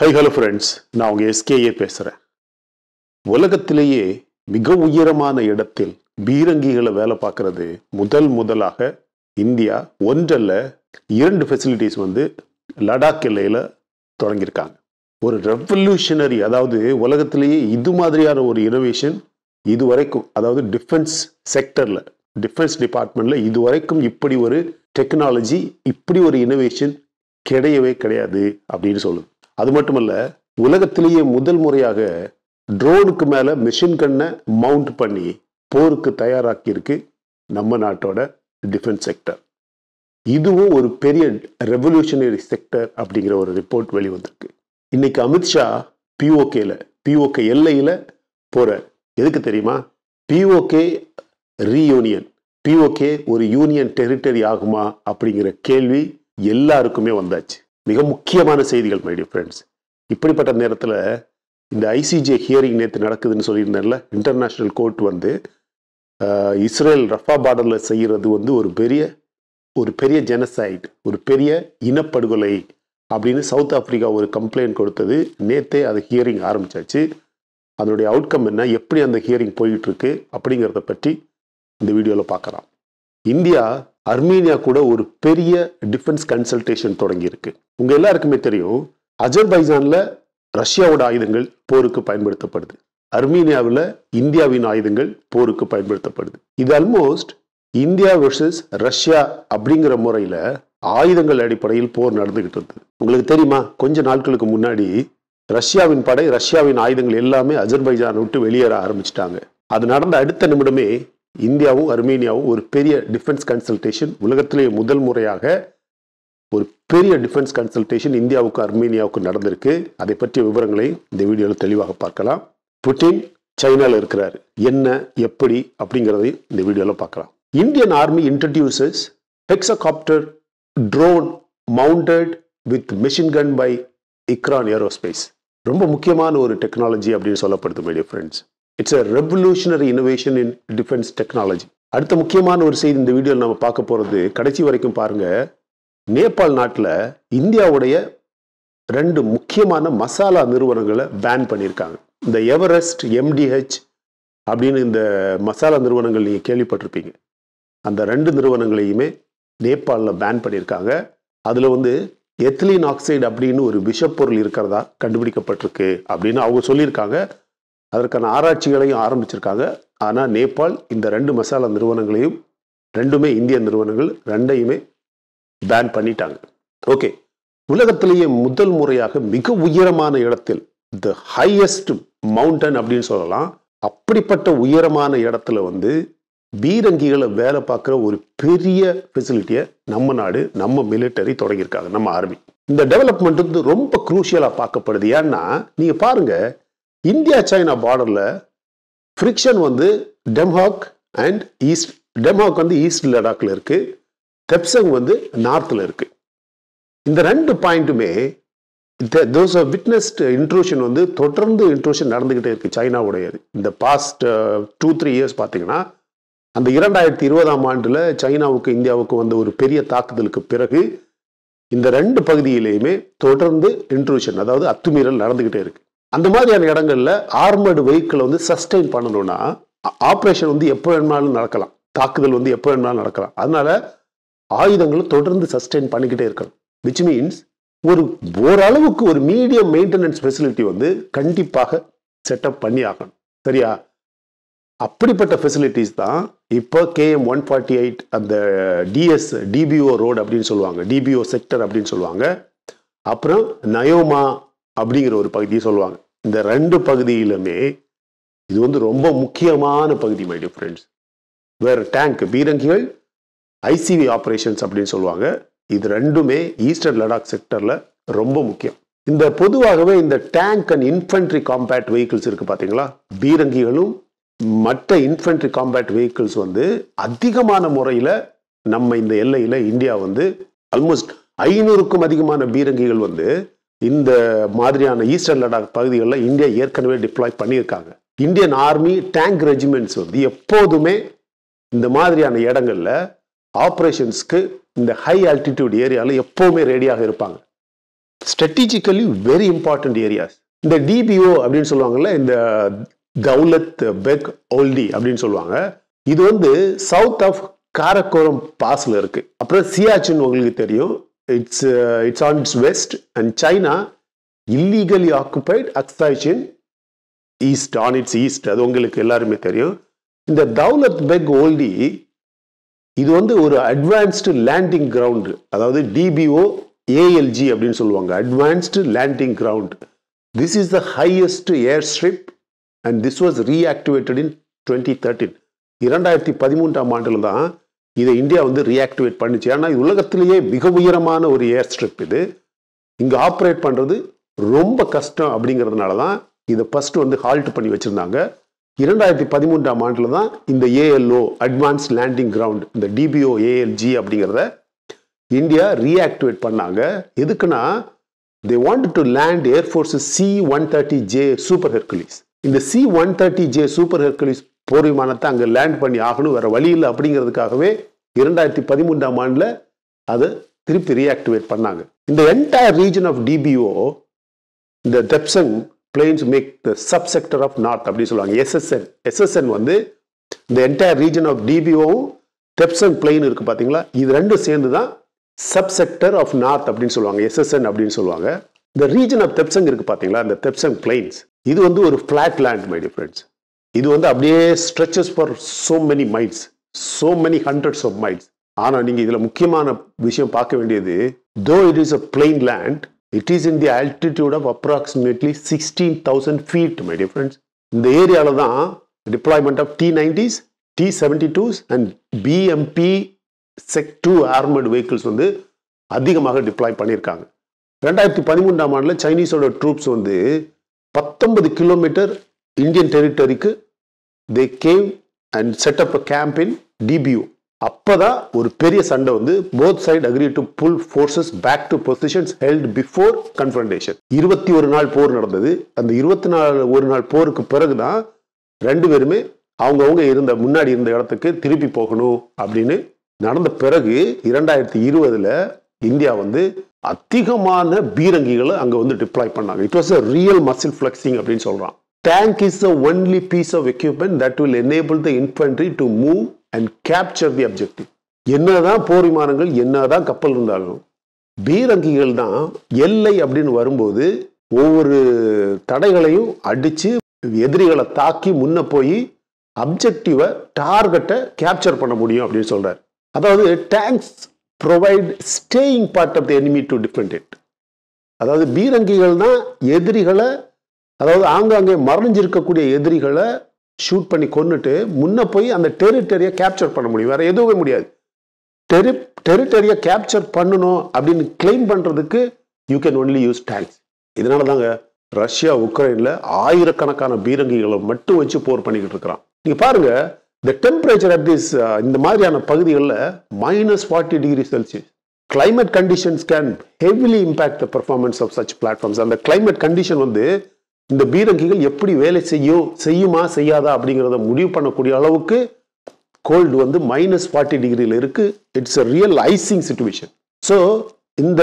High hello friends நான் உங்கள் SKA பேசுகிறேன் உலகத்திலேயே மிக உயரமான இடத்தில் பீரங்கிகளை வேலை பார்க்கறது முதல் முதலாக இந்தியா ஒன்றல்ல இரண்டு ஃபெசிலிட்டிஸ் வந்து லடாக் எல்லையில் தொடங்கியிருக்காங்க ஒரு ரெவல்யூஷனரி அதாவது உலகத்திலேயே இது மாதிரியான ஒரு இனோவேஷன் இது வரைக்கும் அதாவது டிஃபென்ஸ் செக்டரில் டிஃபென்ஸ் டிபார்ட்மெண்ட்டில் இது வரைக்கும் இப்படி ஒரு டெக்னாலஜி இப்படி ஒரு இனோவேஷன் கிடையவே கிடையாது அப்படின்னு சொல்லுது அது மட்டுமல்ல உலகத்திலேயே முதல் முறையாக ட்ரோனுக்கு மேலே மிஷின் கண்ணை மவுண்ட் பண்ணி போருக்கு தயாராக்கியிருக்கு நம்ம நாட்டோட டிஃபென்ஸ் செக்டர் இதுவும் ஒரு பெரிய ரெவல்யூஷனரி செக்டர் அப்படிங்கிற ஒரு ரிப்போர்ட் வெளிவந்திருக்கு இன்னைக்கு அமித்ஷா பிஓகேல பிஓகே எல்லையில் போற எதுக்கு தெரியுமா பிஓகே ரீயூனியன் பிஓகே ஒரு யூனியன் டெரிட்டரி ஆகுமா அப்படிங்கிற கேள்வி எல்லாருக்குமே வந்தாச்சு மிக முக்கியமான செய்திகள் மை ஃப்ரெண்ட்ஸ் இப்படிப்பட்ட நேரத்தில் இந்த ஐசிஜே ஹியரிங் நேற்று நடக்குதுன்னு சொல்லியிருந்தேன்ல இன்டர்நேஷ்னல் கோர்ட் வந்து இஸ்ரேல் ரஃபா பார்டரில் செய்கிறது வந்து ஒரு பெரிய ஒரு பெரிய ஜெனசைட் ஒரு பெரிய இனப்படுகொலை அப்படின்னு சவுத் ஆப்பிரிக்கா ஒரு கம்ப்ளைண்ட் கொடுத்தது நேற்றே அது ஹியரிங் ஆரம்பித்தாச்சு அதனுடைய அவுட்கம் என்ன எப்படி அந்த ஹியரிங் இருக்கு அப்படிங்கிறத பற்றி இந்த வீடியோவில் பார்க்கலாம் இந்தியா அர்மீனியா கூட ஒரு பெரிய டிஃபென்ஸ் கன்சல்டேஷன் தொடங்கியிருக்கு உங்கள் எல்லாருக்குமே தெரியும் அஜர்பைஜானில் ரஷ்யாவோட ஆயுதங்கள் போருக்கு பயன்படுத்தப்படுது அர்மீனியாவில் இந்தியாவின் ஆயுதங்கள் போருக்கு பயன்படுத்தப்படுது இது ஆல்மோஸ்ட் இந்தியா வெர்சஸ் ரஷ்யா அப்படிங்கிற முறையில் ஆயுதங்கள் அடிப்படையில் போர் நடந்துகிட்டு இருக்கு உங்களுக்கு தெரியுமா கொஞ்ச நாட்களுக்கு முன்னாடி ரஷ்யாவின் படை ரஷ்யாவின் ஆயுதங்கள் எல்லாமே அஜர்பைஜான் விட்டு வெளியேற ஆரம்பிச்சிட்டாங்க அது நடந்த அடுத்த நிமிடமே இந்தியாவும் அர்மீனியாவும் ஒரு பெரிய டிஃபென்ஸ் கன்சல்டேஷன் உலகத்திலேயே முதல் முறையாக ஒரு பெரிய டிஃபென்ஸ் கன்சல்டேஷன் இந்தியாவுக்கு அர்மேனியாவுக்கும் நடந்திருக்கு அதை பற்றிய விவரங்களை இந்த வீடியோவில் தெளிவாக பார்க்கலாம் புட்டின் சைனாவில் இருக்கிறார் என்ன எப்படி அப்படிங்கிறதையும் இந்த வீடியோவில் பார்க்கலாம் Indian army introduces hexacopter drone mounted with machine gun by Ikran aerospace ரொம்ப முக்கியமான ஒரு டெக்னாலஜி அப்படின்னு சொல்லப்படுது my dear friends it's a revolutionary innovation in defence technology அடுத்த முக்கியமான ஒரு செய்தி இந்த வீடியோவில் நம்ம பார்க்க போகிறது கடைசி வரைக்கும் பாருங்கள் நேபாள் நாட்டில் இந்தியாவுடைய ரெண்டு முக்கியமான மசாலா நிறுவனங்களை பேன் பண்ணியிருக்காங்க இந்த எவரெஸ்ட் எம்டிஹெச் அப்படின்னு இந்த மசாலா நிறுவனங்கள் நீங்கள் கேள்விப்பட்டிருப்பீங்க அந்த ரெண்டு நிறுவனங்களையுமே நேபாளில் பேன் பண்ணியிருக்காங்க அதில் வந்து எத்திலின் ஆக்சைடு அப்படின்னு ஒரு விஷப்பொருள் இருக்கிறதா கண்டுபிடிக்கப்பட்டிருக்கு அப்படின்னு அவங்க சொல்லியிருக்காங்க அதற்கான ஆராய்ச்சிகளையும் ஆரம்பிச்சிருக்காங்க ஆனால் நேபாள் இந்த ரெண்டு மசாலா நிறுவனங்களையும் ரெண்டுமே இந்திய நிறுவனங்கள் ரெண்டையுமே பேன் பண்ணிட்டாங்க ஓகே உலகத்திலேயே முதல் முறையாக மிக உயரமான இடத்தில் த ஹையஸ்ட் மவுண்டன் அப்படின்னு சொல்லலாம் அப்படிப்பட்ட உயரமான இடத்துல வந்து பீரங்கிகளை வேலை பார்க்குற ஒரு பெரிய ஃபெசிலிட்டியை நம்ம நாடு நம்ம மிலிட்டரி தொடங்கியிருக்காங்க நம்ம ஆர்மி இந்த டெவலப்மெண்ட் வந்து ரொம்ப குரூஷியலாக பார்க்கப்படுது ஏன்னா நீங்கள் பாருங்கள் இந்தியா சைனா பார்டரில் ஃப்ரிக்ஷன் வந்து டெம்ஹாக் அண்ட் ஈஸ்ட் டெம்ஹாக் வந்து ஈஸ்ட் லடாக்கில் இருக்குது தெப்சங் வந்து நார்த்தில் இருக்குது இந்த ரெண்டு பாயிண்ட்டுமே தோஸ் விட்னஸ்ட் இன்ட்ரூஷன் வந்து தொடர்ந்து இன்ட்ரூஷன் நடந்துக்கிட்டே இருக்குது சைனாவுடையது இந்த பாஸ்ட் டூ த்ரீ இயர்ஸ் பார்த்தீங்கன்னா அந்த இரண்டாயிரத்தி இருபதாம் ஆண்டில் சைனாவுக்கு இந்தியாவுக்கு வந்த ஒரு பெரிய தாக்குதலுக்கு பிறகு இந்த ரெண்டு பகுதியிலையுமே தொடர்ந்து இன்ட்ரூஷன் அதாவது அத்துமீறல் நடந்துக்கிட்டே இருக்கு அந்த மாதிரியான இடங்கள்ல ஆர்மர்டு வெஹிக்கிளை வந்து சஸ்டெயின் பண்ணணும்னா ஆப்ரேஷன் வந்து எப்போ வேணுமானாலும் நடக்கலாம் தாக்குதல் வந்து எப்போ வேணுமானாலும் நடக்கலாம் அதனால ஆயுதங்களும் தொடர்ந்து சஸ்டெயின் பண்ணிக்கிட்டே இருக்கணும் விச் மீன்ஸ் ஒரு ஓரளவுக்கு ஒரு மீடியம் மெயின்டெனன்ஸ் ஃபெசிலிட்டி வந்து கண்டிப்பாக செட்டப் பண்ணி ஆகணும் சரியா அப்படிப்பட்ட ஃபெசிலிட்டிஸ் தான் இப்போ கேஎம் ஒன் ஃபார்ட்டி எயிட் அந்த டிஎஸ் டிபிஓ ரோடு அப்படின்னு சொல்லுவாங்க டிபிஓ செக்டர் அப்படின்னு சொல்லுவாங்க அப்புறம் நயோமா அப்படிங்கிற ஒரு பகுதியை சொல்லுவாங்க இந்த ரெண்டு பகுதியிலுமே இது வந்து ரொம்ப முக்கியமான பகுதி மை டிஃப்ரெண்ட்ஸ் ஃப்ரெண்ட்ஸ் வேறு டேங்க் பீரங்கிகள் ஐசிவி ஆப்ரேஷன்ஸ் அப்படின்னு சொல்லுவாங்க இது ரெண்டுமே ஈஸ்டர்ன் லடாக் செக்டரில் ரொம்ப முக்கியம் இந்த பொதுவாகவே இந்த tank and infantry combat vehicles இருக்குது பார்த்தீங்களா பீரங்கிகளும் மற்ற இன்ஃபென்ட்ரி காம்பேட் வெஹிக்கிள்ஸ் வந்து அதிகமான முறையில் நம்ம இந்த எல்லையில் இந்தியா வந்து ஆல்மோஸ்ட் ஐநூறுக்கும் அதிகமான பீரங்கிகள் வந்து இந்த மாதிரியான ஈஸ்டர்ன் லடாக் பகுதிகளில் இந்தியா ஏற்கனவே டிப்ளாய் பண்ணியிருக்காங்க இந்தியன் ஆர்மி டேங்க் ரெஜிமெண்ட்ஸ் வந்து எப்போதுமே இந்த மாதிரியான இடங்களில் ஆப்ரேஷன்ஸ்க்கு இந்த ஹை ஆல்டிடியூட் ஏரியாவில் எப்போவுமே ரெடியாக இருப்பாங்க ஸ்ட்ரெட்டிஜிக்கலி வெரி இம்பார்ட்டன்ட் ஏரியாஸ் இந்த டிபிஓ அப்படின்னு சொல்லுவாங்கல்ல இந்த கவுலத் பெக் ஓல்டி அப்படின்னு சொல்லுவாங்க இது வந்து சவுத் ஆஃப் காரக்கோரம் பாஸ்ல இருக்குது அப்புறம் சியாச்சின் உங்களுக்கு தெரியும் it's it's on it's west and China illegally occupied Aksai Chin east on it's east அது உங்களுக்கு எல்லாருமே தெரியும் இந்த தௌலத் பெக் ஓல்டி இது வந்து ஒரு அட்வான்ஸ்டு லேண்டிங் கிரவுண்டு அதாவது டிபிஓ ஏஎல்ஜி அப்படின்னு சொல்லுவாங்க advanced landing ground this is the highest air strip and this was reactivated in twenty thirteen இரண்டாயிரத்தி பதிமூன்றாம் ஆண்டில் தான் இதை இந்தியா வந்து ரீஆக்டிவேட் பண்ணிச்சு ஏன்னா உலகத்திலேயே மிக உயரமான ஒரு ஏர் ஸ்ட்ரிப் இது இங்கே ஆப்ரேட் பண்ணுறது ரொம்ப கஷ்டம் அப்படிங்கிறதுனால தான் இதை ஃபஸ்ட்டு வந்து ஹால்ட் பண்ணி வச்சுருந்தாங்க இரண்டாயிரத்தி பதிமூன்றாம் ஆண்டில் தான் இந்த ஏஎல்ஓ அட்வான்ஸ் லேண்டிங் கிரவுண்ட் இந்த டிபிஓ ஏஎல்ஜி அப்படிங்கிறத இந்தியா ரீஆக்டிவேட் பண்ணாங்க எதுக்குன்னா they want to land air force C one thirty J super Hercules இந்த C one thirty J super Hercules போர் விமானத்தை அங்கே லேண்ட் பண்ணி ஆகணும் வேறு வழி இல்லை அப்படிங்கிறதுக்காகவே இரண்டாயிரத்தி பதிமூன்றாம் ஆண்டில் அதை திருப்பி ரீஆக்டிவேட் பண்ணாங்க இந்த என்டையர் ரீஜன் ஆஃப் டிபிஓ இந்த Depsang plains make the sub sector of north அப்படின்னு சொல்லுவாங்க எஸ்எஸ்என் எஸ்எஸ்என் வந்து இந்த என்டையர் ரீஜன் ஆஃப் டிபிஓவும் தெப்சங் பிளெயின் இருக்குது பார்த்தீங்களா இது ரெண்டும் சேர்ந்து தான் சப் செக்டர் ஆஃப் நார்த் அப்படின்னு சொல்லுவாங்க எஸ்எஸ்என் அப்படின்னு சொல்லுவாங்க இந்த ரீஜன் ஆஃப் தெப்சங் இருக்குது பார்த்தீங்களா இந்த தெப்சங் பிளெயின்ஸ் இது வந்து ஒரு ஃப்ளாட் லேண்ட் மை டிஃப்ரெண்ட்ஸ் இது வந்து அப்படியே stretches for so many miles so many hundreds of miles ஆனால் நீங்கள் இதில் முக்கியமான விஷயம் பார்க்க வேண்டியது though it is a plain land it is in the altitude of approximately sixteen thousand feet my dear friends இந்த ஏரியாவில் தான் deployment of T nineties T seventy twos and BMP check two armoured vehicles வந்து அதிகமாக deploy பண்ணியிருக்காங்க ரெண்டாயிரத்தி பதிமூன்றாம் ஆண்டில் சைனீஸோட troops வந்து பத்தொன்பது கிலோமீட்டர் இந்தியன் டெரிட்டரிக்கு they came and set up a camp in DBU அப்போ தான் ஒரு பெரிய சண்டை வந்து both side agree to pull forces back to positions held before confrontation இருபத்தி ஒரு நாள் போர் நடந்தது அந்த இருபத்தி நாலு ஒரு நாள் போருக்கு பிறகு தான் ரெண்டு பேருமே அவங்கவுங்க இருந்த முன்னாடி இருந்த இடத்துக்கு திருப்பி போகணும் அப்படின்னு நடந்த பிறகு இரண்டாயிரத்தி இருபதுல இந்தியா வந்து அதிகமான பீரங்கிகளை அங்கே வந்து டிப்ளாய் பண்ணாங்க it was a real muscle flexing அப்படின்னு சொல்கிறான் tank is a only piece of equipment that will enable the infantry to move and capture the objective என்னதான் போர் விமானங்கள் என்னதான் கப்பல் இருந்தாலும் பீரங்கிகள் தான் எல்லை அப்படின்னு வரும்போது ஒவ்வொரு தடைகளையும் அடித்து எதிரிகளை தாக்கி முன்ன போய் அப்ஜெக்டிவை டார்கெட்டை கேப்சர் பண்ண முடியும் அப்படின்னு சொல்கிறார் அதாவது tanks provide staying part of the enemy to defend it அதாவது தான் எதிரிகளை அதாவது ஆங்காங்கே மறைஞ்சிருக்கக்கூடிய எதிரிகளை ஷூட் பண்ணி கொண்டுட்டு முன்னே போய் அந்த டெரிட்டரியை கேப்சர் பண்ண முடியும் வேறு எதுவுமே முடியாது டெரி டெரிட்டரியை கேப்சர் பண்ணணும் அப்படின்னு கிளைம் பண்ணுறதுக்கு you can only use tanks இதனால தாங்க ரஷ்யா உக்ரைனில் ஆயிரக்கணக்கான பீரங்கிகளை மட்டும் வச்சு போர் பண்ணிக்கிட்டு இருக்கிறான் நீங்கள் பாருங்கள் த டெம்பரேச்சர் அட் திஸ் இந்த மாதிரியான பகுதிகளில் minus forty degree Celsius climate conditions can heavily impact the performance of such platforms அந்த கிளைமேட் கண்டிஷன் வந்து இந்த பீரங்கிகள் எப்படி வேலை செய்யும் செய்யுமா செய்யாதா அப்படிங்கிறத முடிவு பண்ணக்கூடிய அளவுக்கு கோல்டு வந்து மைனஸ் ஃபார்ட்டி டிகிரியில் இருக்குது it's a real icing situation so இந்த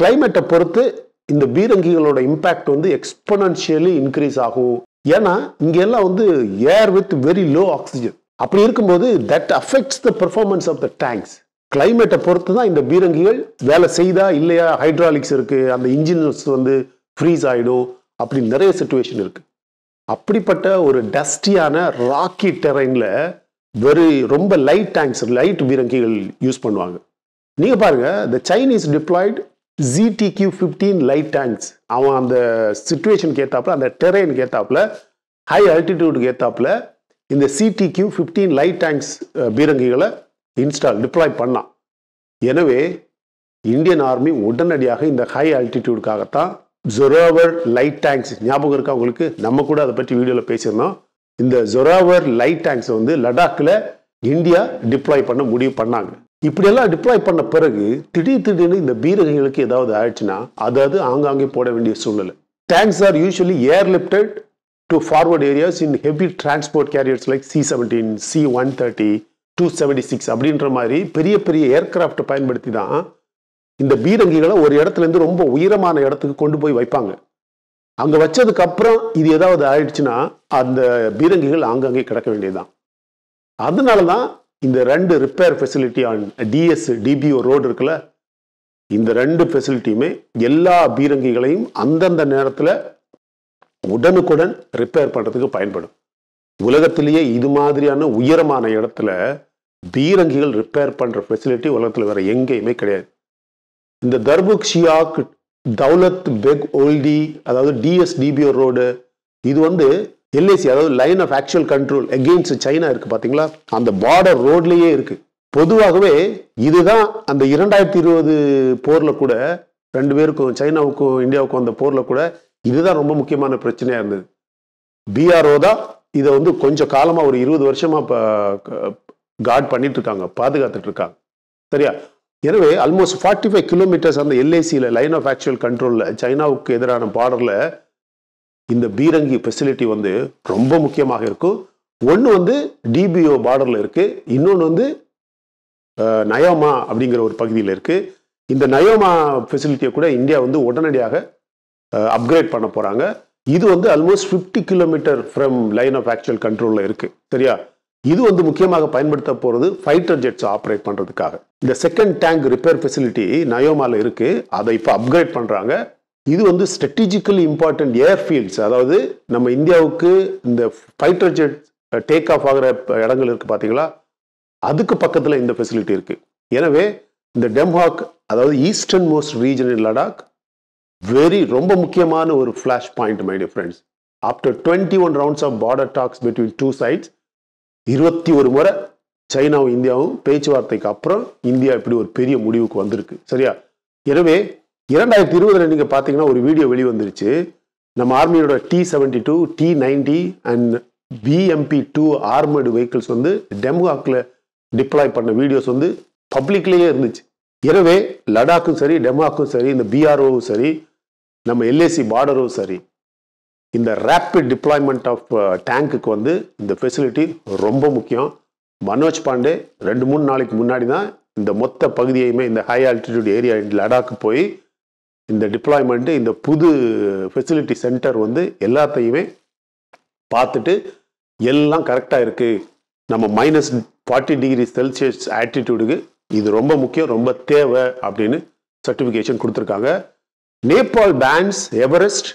கிளைமேட்டை பொறுத்து இந்த பீரங்கிகளோட இம்பேக்ட் வந்து எக்ஸ்பனன்ஷியலி இன்க்ரீஸ் ஆகும் ஏன்னா இங்கெல்லாம் வந்து air with very low oxygen அப்படி இருக்கும்போது that affects the performance of the tanks கிளைமேட்டை பொறுத்து தான் இந்த பீரங்கிகள் வேலை செய்தா இல்லையா ஹைட்ராலிக்ஸ் இருக்குது அந்த இன்ஜின்ஸ் வந்து ஃப்ரீஸ் ஆகிடும் அப்படி நிறைய சுச்சுவேஷன் இருக்குது அப்படிப்பட்ட ஒரு டஸ்டியான ராக்கி டெரைனில் வெறும் ரொம்ப லைட் டேங்க்ஸ் லைட் பீரங்கிகள் யூஸ் பண்ணுவாங்க நீங்கள் பாருங்கள் the Chinese deployed ZTQ fifteen light tanks அவன் அந்த சுச்சுவேஷனுக்கு ஏற்றாப்புல அந்த டெரெயினுக்கு ஏற்றாப்புல ஹை ஆல்டிடியூடுக்கு ஏற்றாப்புல இந்த சிடிக்யூ ஃபிஃப்டீன் லைட் டேங்க்ஸ் பீரங்கிகளை இன்ஸ்டால் டிப்ளாய் பண்ணான் எனவே இந்தியன் ஆர்மி உடனடியாக இந்த ஹை ஆல்டிடியூடுக்காகத்தான் ஜொராவர் லைட் டேங்க்ஸ் ஞாபகம் இருக்கா உங்களுக்கு நம்ம கூட அதை பற்றி வீடியோவில் பேசியிருந்தோம் இந்த ஜொராவர் லைட் டேங்க்ஸை வந்து லடாக்கில் இந்தியா டிப்ளாய் பண்ண முடிவு பண்ணாங்க இப்படியெல்லாம் டிப்ளாய் பண்ண பிறகு திடீர் திடீர்னு இந்த பீரகங்களுக்கு ஏதாவது ஆயிடுச்சுன்னா அதாவது ஆங்காங்கே போட வேண்டிய சூழ்நிலை tanks are usually airlifted to forward areas in heavy transport carriers like C-17, C-130, two six அப்படின்ற மாதிரி பெரிய பெரிய ஏர்கிராஃப்ட் பயன்படுத்தி தான் இந்த பீரங்கிகளை ஒரு இடத்துலேருந்து ரொம்ப உயரமான இடத்துக்கு கொண்டு போய் வைப்பாங்க அங்கே வச்சதுக்கப்புறம் இது ஏதாவது ஆயிடுச்சுன்னா அந்த பீரங்கிகள் ஆங்காங்கே கிடக்க வேண்டியதுதான் அதனால தான் இந்த ரெண்டு repair facility on DS DBO road இருக்குல்ல இந்த ரெண்டு ஃபெசிலிட்டியுமே எல்லா பீரங்கிகளையும் அந்தந்த நேரத்தில் உடனுக்குடன் ரிப்பேர் பண்ணுறதுக்கு பயன்படும் உலகத்திலேயே இது மாதிரியான உயரமான இடத்துல பீரங்கிகள் ரிப்பேர் பண்ணுற ஃபெசிலிட்டி உலகத்தில் வேறு எங்கேயுமே கிடையாது இந்த தர்புக் ஷியாக் தௌலத் பெக் ஓல்டி அதாவது டிஎஸ்டிபிஓ ரோடு இது வந்து எல்ஐசி அதாவது line of actual control against China இருக்குது பார்த்தீங்களா அந்த பார்டர் ரோட்லேயே இருக்குது பொதுவாகவே இதுதான் அந்த இரண்டாயிரத்தி இருபது போரில் கூட ரெண்டு பேருக்கும் சைனாவுக்கும் இந்தியாவுக்கும் அந்த போரில் கூட இதுதான் ரொம்ப முக்கியமான பிரச்சனையாக இருந்தது பிஆர்ஓ தான் இதை வந்து கொஞ்சம் காலமாக ஒரு இருபது வருஷமாக இப்போ கார்ட் பண்ணிட்டு இருக்காங்க பாதுகாத்துட்டு இருக்காங்க சரியா எனவே ஆல்மோஸ்ட் ஃபார்ட்டி ஃபைவ் கிலோமீட்டர்ஸ் அந்த எல்ஐசியில் லைன் ஆஃப் ஆக்சுவல் கண்ட்ரோலில் சைனாவுக்கு எதிரான பார்டரில் இந்த பீரங்கி ஃபெசிலிட்டி வந்து ரொம்ப முக்கியமாக இருக்கும் ஒன்று வந்து டிபிஓ பார்டரில் இருக்குது இன்னொன்று வந்து நயோமா அப்படிங்கிற ஒரு பகுதியில் இருக்குது இந்த நயோமா ஃபெசிலிட்டியை கூட இந்தியா வந்து உடனடியாக அப்கிரேட் பண்ண போகிறாங்க இது வந்து almost fifty kilometre from line of actual கண்ட்ரோலில் இருக்குது சரியா இது வந்து முக்கியமாக பயன்படுத்த போகிறது ஃபைட்டர் ஜெட்ஸ் ஆப்ரேட் பண்ணுறதுக்காக இந்த செகண்ட் டேங்க் ரிப்பேர் ஃபெசிலிட்டி நயோமாவில் இருக்குது அதை இப்போ அப்கிரேட் பண்ணுறாங்க இது வந்து ஸ்ட்ராட்டஜிக்கலி இம்பார்ட்டன்ட் ஏர்ஃபீல்ட்ஸ் அதாவது நம்ம இந்தியாவுக்கு இந்த ஃபைட்டர் ஜெட் டேக் ஆஃப் ஆகிற இடங்கள் இருக்குது பார்த்தீங்களா அதுக்கு பக்கத்தில் இந்த ஃபெசிலிட்டி இருக்குது எனவே இந்த டெம்ஹாக் அதாவது eastern most region in Ladakh very ரொம்ப முக்கியமான ஒரு flash point my dear friends after twenty one rounds of border talks between two sides இருபத்தி ஒரு முறை சைனாவும் இந்தியாவும் பேச்சுவார்த்தைக்கு அப்புறம் இந்தியா இப்படி ஒரு பெரிய முடிவுக்கு வந்திருக்கு சரியா எனவே இரண்டாயிரத்தி இருபதுல நீங்கள் பார்த்தீங்கன்னா ஒரு வீடியோ வெளிவந்துருச்சு நம்ம ஆர்மியோட T seventy two T ninety and BMP two armoured vehicles வந்து டெமுகாக்கில் டிப்ளாய் பண்ண வீடியோஸ் வந்து பப்ளிக்லேயே இருந்துச்சு எனவே லடாக்கும் சரி டெமாக்கும் சரி இந்த பிஆர்ஓவும் சரி நம்ம எல்ஏசி பார்டரும் சரி இந்த ரேப்பிட் டிப்ளாய்மெண்ட் ஆஃப் டேங்க்குக்கு வந்து இந்த ஃபெசிலிட்டி ரொம்ப முக்கியம் மனோஜ் பாண்டே ரெண்டு மூணு நாளைக்கு முன்னாடி தான் இந்த மொத்த பகுதியையுமே இந்த ஹை ஆல்டிடியூட் ஏரியா லடாக்கு போய் இந்த டிப்ளாய்மெண்ட்டு இந்த புது ஃபெசிலிட்டி சென்டர் வந்து எல்லாத்தையுமே பார்த்துட்டு எல்லாம் கரெக்டாக இருக்குது நம்ம மைனஸ் ஃபார்ட்டி டிகிரி செல்சியஸ் ஆட்டிடியூடுக்கு இது ரொம்ப முக்கியம் ரொம்ப தேவை அப்படின்னு சர்டிஃபிகேஷன் கொடுத்துருக்காங்க Nepal bans Everest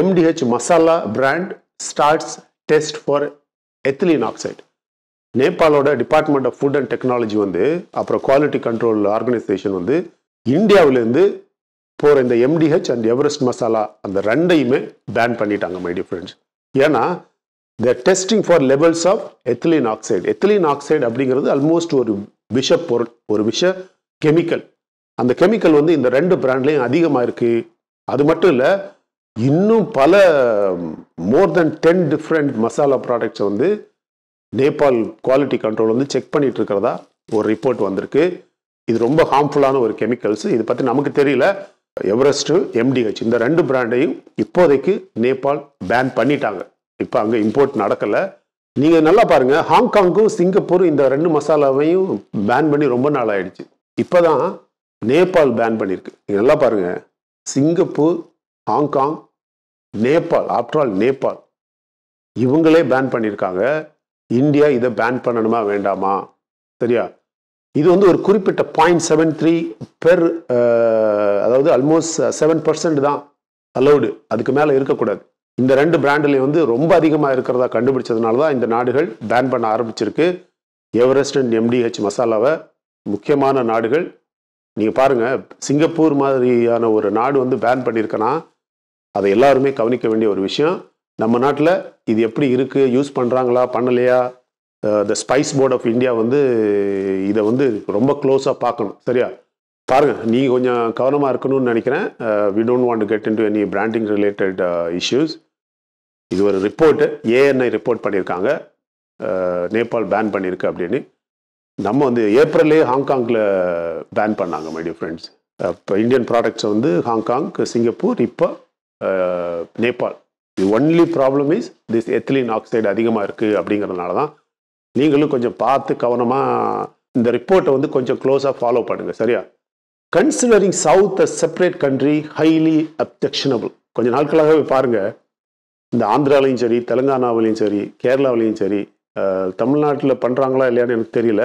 MDH masala brand starts test for ethylene oxide நேபாளோட department of food and technology வந்து அப்புறம் குவாலிட்டி கண்ட்ரோல் ஆர்கனைசேஷன் வந்து இந்தியாவிலேருந்து போகிற இந்த எம்டிஹெச் அண்ட் எவரெஸ்ட் மசாலா அந்த ரெண்டையுமே பேன் பண்ணிட்டாங்க மை டி ஃப்ரெண்ட்ஸ் ஏன்னா the testing for levels of ethylene oxide ethylene oxide அப்படிங்கிறது அல்மோஸ்ட் ஒரு விஷ பொருள் ஒரு விஷ கெமிக்கல் அந்த கெமிக்கல் வந்து இந்த ரெண்டு பிராண்ட்லேயும் அதிகமாக இருக்குது அது மட்டும் இல்லை இன்னும் பல more than ten different masala ப்ராடக்ட்ஸை வந்து நேபாள் குவாலிட்டி கண்ட்ரோல் வந்து செக் பண்ணிட்டு இருக்கிறதா ஒரு ரிப்போர்ட் வந்திருக்கு இது ரொம்ப ஹார்ம்ஃபுல்லான ஒரு கெமிக்கல்ஸ் இது பற்றி நமக்கு தெரியல எவரெஸ்ட்டு எம்டிஹெச் இந்த ரெண்டு பிராண்டையும் இப்போதைக்கு நேபாள் பேன் பண்ணிட்டாங்க இப்போ அங்கே இம்போர்ட் நடக்கலை நீங்கள் நல்லா பாருங்கள் ஹாங்காங்கும் சிங்கப்பூரும் இந்த ரெண்டு மசாலாவையும் பேன் பண்ணி ரொம்ப நாள் ஆகிடுச்சு இப்போ தான் நேபாள் பேன் பண்ணியிருக்கு நீங்கள் நல்லா பாருங்கள் Singapore Hong Kong Nepal after all Nepal இவங்களே பேன் பண்ணியிருக்காங்க இந்தியா இதை பேன் பண்ணணுமா வேண்டாமா சரியா இது வந்து ஒரு குறிப்பிட்ட பாயிண்ட் செவன் த்ரீ பெர் அதாவது அல்மோஸ்ட் செவன் பர்சன்ட் தான் அலௌடு அதுக்கு மேலே இருக்கக்கூடாது இந்த ரெண்டு பிராண்டில் வந்து ரொம்ப அதிகமாக இருக்கிறதா கண்டுபிடிச்சதுனால தான் இந்த நாடுகள் பேன் பண்ண ஆரம்பிச்சிருக்கு எவரெஸ்ட் அண்ட் எம்டிஹெச் மசாலாவை முக்கியமான நாடுகள் நீங்கள் பாருங்கள் சிங்கப்பூர் மாதிரியான ஒரு நாடு வந்து பேன் பண்ணியிருக்கனா அதை எல்லாருமே கவனிக்க வேண்டிய ஒரு விஷயம் நம்ம நாட்டில் இது எப்படி இருக்குது யூஸ் பண்ணுறாங்களா பண்ணலையா the spice board of India வந்து இதை வந்து ரொம்ப க்ளோஸாக பார்க்கணும் சரியா பாருங்கள் நீங்கள் கொஞ்சம் கவனமாக இருக்கணும்னு நினைக்கிறேன் we don't want get into any branding related issues இது ஒரு ரிப்போர்ட்டு ஏஎன்ஐ ரிப்போர்ட் பண்ணியிருக்காங்க நேபாள் பேன் பண்ணியிருக்கு அப்படின்னு நம்ம வந்து ஏப்ரல்லே ஹாங்காங்கில் பேன் பண்ணாங்க மை டியர் ஃப்ரெண்ட்ஸ் இப்போ இந்தியன் ப்ராடக்ட்ஸை வந்து ஹாங்காங் சிங்கப்பூர் இப்போ Nepal the only problem is this ethylene oxide அதிகமாக இருக்குது அப்படிங்கிறதுனால தான் நீங்களும் கொஞ்சம் பார்த்து கவனமாக இந்த ரிப்போர்ட்டை வந்து கொஞ்சம் க்ளோஸாக ஃபாலோ பண்ணுங்கள் சரியா considering South a separate country highly objectionable கொஞ்சம் நாட்களாகவே பாருங்கள் இந்த ஆந்திராவிலையும் சரி தெலுங்கானாவிலையும் சரி கேரளாவிலையும் சரி தமிழ்நாட்டில் பண்ணுறாங்களா இல்லையான்னு எனக்கு தெரியல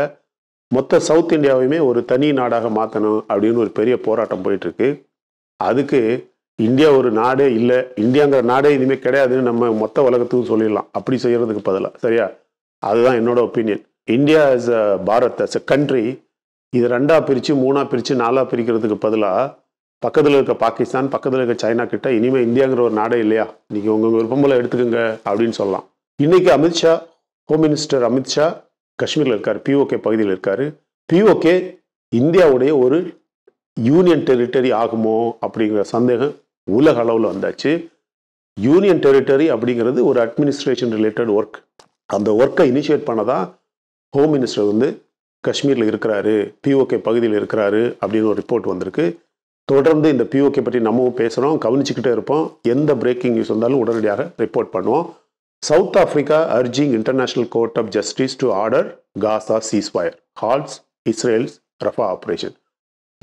மொத்த சவுத் இந்தியாவையுமே ஒரு தனி நாடாக மாற்றணும் அப்படின்னு ஒரு பெரிய போராட்டம் போயிட்டுருக்கு அதுக்கு இந்தியா ஒரு நாடே இல்லை இந்தியாங்கிற நாடே இனிமேல் கிடையாதுன்னு நம்ம மொத்த உலகத்துக்கும் சொல்லிடலாம் அப்படி செய்கிறதுக்கு பதிலாக சரியா அதுதான் என்னோட opinion India is a Bharat as a country இது ரெண்டாக பிரித்து மூணாக பிரித்து நாலாக பிரிக்கிறதுக்கு பதிலாக பக்கத்தில் இருக்க பாகிஸ்தான் பக்கத்தில் இருக்க சைனா கிட்ட இனிமேல் இந்தியாங்கிற ஒரு நாடே இல்லையா நீங்கள் உங்கள் விருப்பம் போல் எடுத்துக்கோங்க அப்படின்னு சொல்லலாம் இன்றைக்கி அமித்ஷா ஹோம் மினிஸ்டர் அமித்ஷா காஷ்மீரில் இருக்கார் பிஓகே பகுதியில் இருக்கார் பிஓகே இந்தியாவுடைய ஒரு யூனியன் டெரிட்டரி ஆகுமோ அப்படிங்கிற சந்தேகம் உலக அளவில் வந்தாச்சு யூனியன் டெரிட்டரி அப்படிங்கிறது ஒரு அட்மினிஸ்ட்ரேஷன் ரிலேட்டட் ஒர்க் அந்த ஒர்க்கை இனிஷியேட் பண்ணதான் ஹோம் மினிஸ்டர் வந்து காஷ்மீரில் இருக்கிறாரு பிஓகே பகுதியில் இருக்கிறாரு அப்படின்னு ஒரு ரிப்போர்ட் வந்திருக்கு தொடர்ந்து இந்த பிஓகே பற்றி நம்மவும் பேசுகிறோம் கவனிச்சுக்கிட்டே இருப்போம் எந்த பிரேக்கிங் நியூஸ் வந்தாலும் உடனடியாக ரிப்போர்ட் பண்ணுவோம் South Africa urging International Court of Justice to order Gaza ceasefire halts Israel's Rafah operation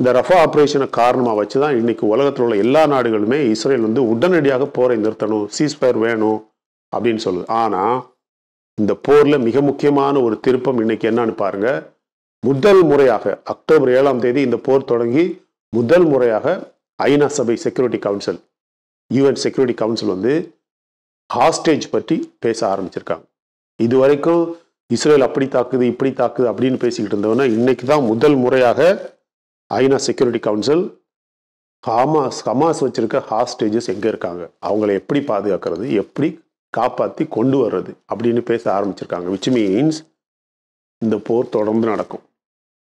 இந்த ரஃபா ஆப்ரேஷனை காரணமாக வச்சு தான் இன்றைக்கி உலகத்தில் உள்ள எல்லா நாடுகளுமே இஸ்ரேல் வந்து உடனடியாக போரை நிறுத்தணும் சீஸ்ஃபயர் வேணும் அப்படின்னு சொல்லுது ஆனால் இந்த போரில் மிக முக்கியமான ஒரு திருப்பம் இன்றைக்கி என்னன்னு பாருங்கள் முதல் முறையாக அக்டோபர் ஏழாம் தேதி இந்த போர் தொடங்கி முதல் முறையாக ஐநா சபை security council UN security council வந்து ஹாஸ்டேஜ் பற்றி பேச ஆரம்பிச்சிருக்காங்க இது வரைக்கும் இஸ்ரேல் அப்படி தாக்குது இப்படி தாக்குது அப்படின்னு பேசிக்கிட்டு இருந்தவொன்னா இன்னைக்கு தான் முதல் முறையாக ஐநா செக்யூரிட்டி கவுன்சில் ஹமாஸ் ஹமாஸ் வச்சிருக்க ஹாஸ்டேஜஸ் எங்கே இருக்காங்க அவங்கள எப்படி பாதுகாக்கிறது எப்படி காப்பாற்றி கொண்டு வர்றது அப்படின்னு பேச ஆரம்பிச்சிருக்காங்க விச் மீன்ஸ் இந்த போர் தொடர்ந்து நடக்கும்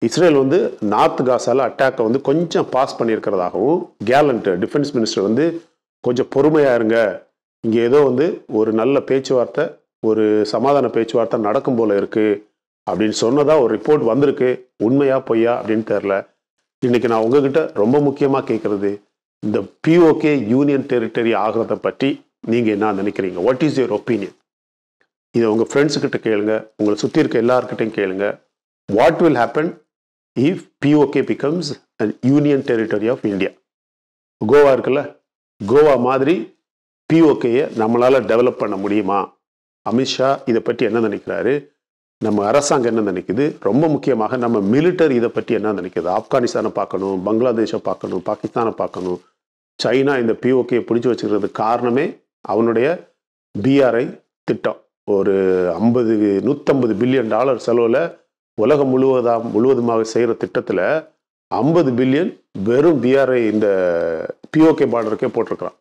இஸ்ரேல் வந்து நார்த் காசால அட்டாக்கை வந்து கொஞ்சம் பாஸ் பண்ணியிருக்கிறதாகவும் கேலண்ட் டிஃபென்ஸ் மினிஸ்டர் வந்து கொஞ்சம் பொறுமையாக இருங்க இங்கே ஏதோ வந்து ஒரு நல்ல பேச்சுவார்த்தை ஒரு சமாதான பேச்சுவார்த்தை நடக்கும் போல இருக்குது அப்படின்னு சொன்னதாக ஒரு ரிப்போர்ட் வந்திருக்கு உண்மையா பொய்யா அப்படின்னு தெரில இன்றைக்கி நான் உங்ககிட்ட ரொம்ப முக்கியமாக கேட்குறது இந்த பிஓகே யூனியன் டெரிட்டரி ஆகிறத பற்றி நீங்கள் என்ன நினைக்கிறீங்க வாட் இஸ் யுவர் ஒப்பீனியன் இதை உங்கள் ஃப்ரெண்ட்ஸுக்கிட்ட கேளுங்க உங்களை சுற்றி இருக்க எல்லாருக்கிட்டையும் கேளுங்க what will happen if PoK becomes and union territory of India Goa இருக்குல்ல கோவா மாதிரி பிஓகேயை நம்மளால் டெவலப் பண்ண முடியுமா அமித்ஷா இதை பற்றி என்ன நினைக்கிறாரு நம்ம அரசாங்கம் என்ன நினைக்குது ரொம்ப முக்கியமாக நம்ம மிலிட்டரி இதை பற்றி என்ன நினைக்குது ஆப்கானிஸ்தானை பார்க்கணும் பங்களாதேஷை பார்க்கணும் பாகிஸ்தானை பார்க்கணும் சைனா இந்த பிஓகேயை பிடிச்சி வச்சுக்கிறது காரணமே அவனுடைய பிஆர்ஐ திட்டம் ஒரு ஐம்பது நூற்றம்பது பில்லியன் டாலர் செலவில் உலகம் முழுவதாக முழுவதுமாக செய்கிற திட்டத்தில் ஐம்பது பில்லியன் வெறும் பிஆர்ஐ இந்த பிஓகே பார்டருக்கே போட்டிருக்கிறான்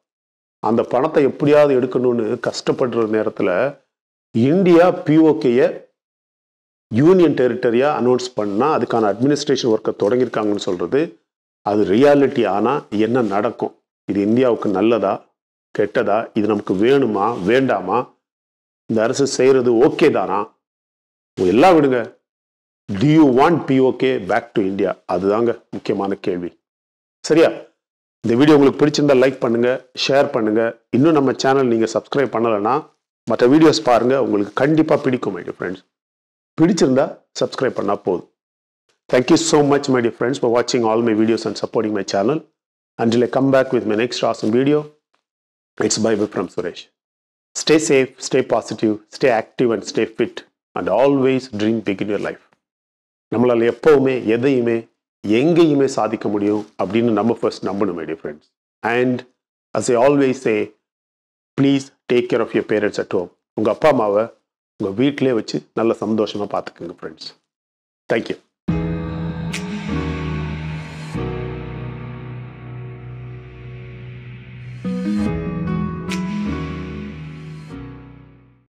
அந்த பணத்தை எப்படியாவது எடுக்கணும்னு கஷ்டப்படுற நேரத்தில் இந்தியா பிஓகேயை யூனியன் டெரிட்டரியாக அனௌன்ஸ் பண்ணால் அதுக்கான அட்மினிஸ்ட்ரேஷன் ஒர்க்கை தொடங்கியிருக்காங்கன்னு சொல்கிறது அது ரியாலிட்டி ஆனால் என்ன நடக்கும் இது இந்தியாவுக்கு நல்லதா கெட்டதா இது நமக்கு வேணுமா வேண்டாமா இந்த அரசு செய்கிறது ஓகே தானா எல்லாம் விடுங்க do you want PoK back to India அதுதாங்க முக்கியமான கேள்வி சரியா இந்த வீடியோ உங்களுக்கு பிடிச்சிருந்தா லைக் பண்ணுங்கள் ஷேர் பண்ணுங்கள் இன்னும் நம்ம சேனல் நீங்கள் சப்ஸ்கிரைப் பண்ணலைன்னா மற்ற வீடியோஸ் பாருங்கள் உங்களுக்கு கண்டிப்பாக பிடிக்கும் மை மைடி ஃப்ரெண்ட்ஸ் பிடிச்சிருந்தா சப்ஸ்கிரைப் பண்ணால் போதும் thank you so much my dear friends for வாட்சிங் all my videos and supporting my channel and I come back with my next awesome video it's by Vikram Suresh stay safe stay positive stay active and stay fit and always dream big in your life. நம்மளால் எப்போவுமே எதையுமே எங்கேயுமே சாதிக்க முடியும் அப்படின்னு நம்ம first நம்பணும் my friends and as I always say please take care of your parents at home உங்கள் அப்பா அம்மாவை உங்கள் வீட்டிலே வச்சு நல்ல சந்தோஷமாக பார்த்துக்குங்க ஃப்ரெண்ட்ஸ் தேங்க்யூ